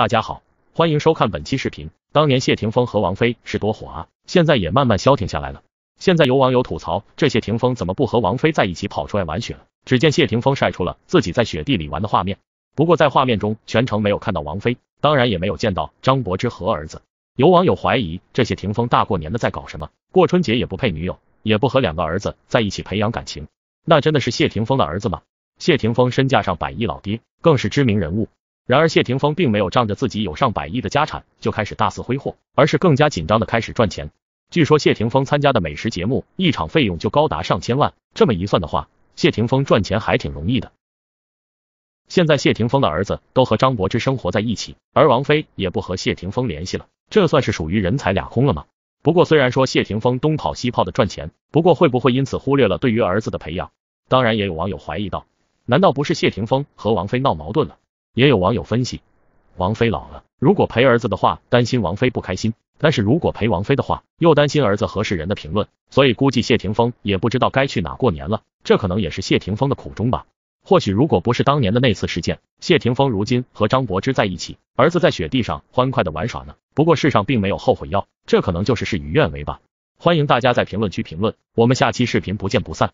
大家好，欢迎收看本期视频。当年谢霆锋和王菲是多火啊，现在也慢慢消停下来了。现在有网友吐槽，这谢霆锋怎么不和王菲在一起跑出来玩雪了？只见谢霆锋晒出了自己在雪地里玩的画面，不过在画面中全程没有看到王菲，当然也没有见到张柏芝和儿子。有网友怀疑，这谢霆锋大过年的在搞什么？过春节也不配女友，也不和两个儿子在一起培养感情，那真的是谢霆锋的儿子吗？谢霆锋身价上百亿老爹，更是知名人物。然而谢霆锋并没有仗着自己有上百亿的家产就开始大肆挥霍，而是更加紧张的开始赚钱。据说谢霆锋参加的美食节目，一场费用就高达上千万。这么一算的话，谢霆锋赚钱还挺容易的。现在谢霆锋的儿子都和张柏芝生活在一起，而王菲也不和谢霆锋联系了，这算是属于人财两空了吗？不过虽然说谢霆锋东跑西跑的赚钱，不过会不会因此忽略了对于儿子的培养？当然也有网友怀疑道，难道不是谢霆锋和王菲闹矛盾了？也有网友分析，王菲老了，如果陪儿子的话，担心王菲不开心；但是如果陪王菲的话，又担心儿子合适人的评论。所以估计谢霆锋也不知道该去哪过年了，这可能也是谢霆锋的苦衷吧。或许如果不是当年的那次事件，谢霆锋如今和张柏芝在一起，儿子在雪地上欢快的玩耍呢。不过世上并没有后悔药，这可能就是事与愿违吧。欢迎大家在评论区评论，我们下期视频不见不散。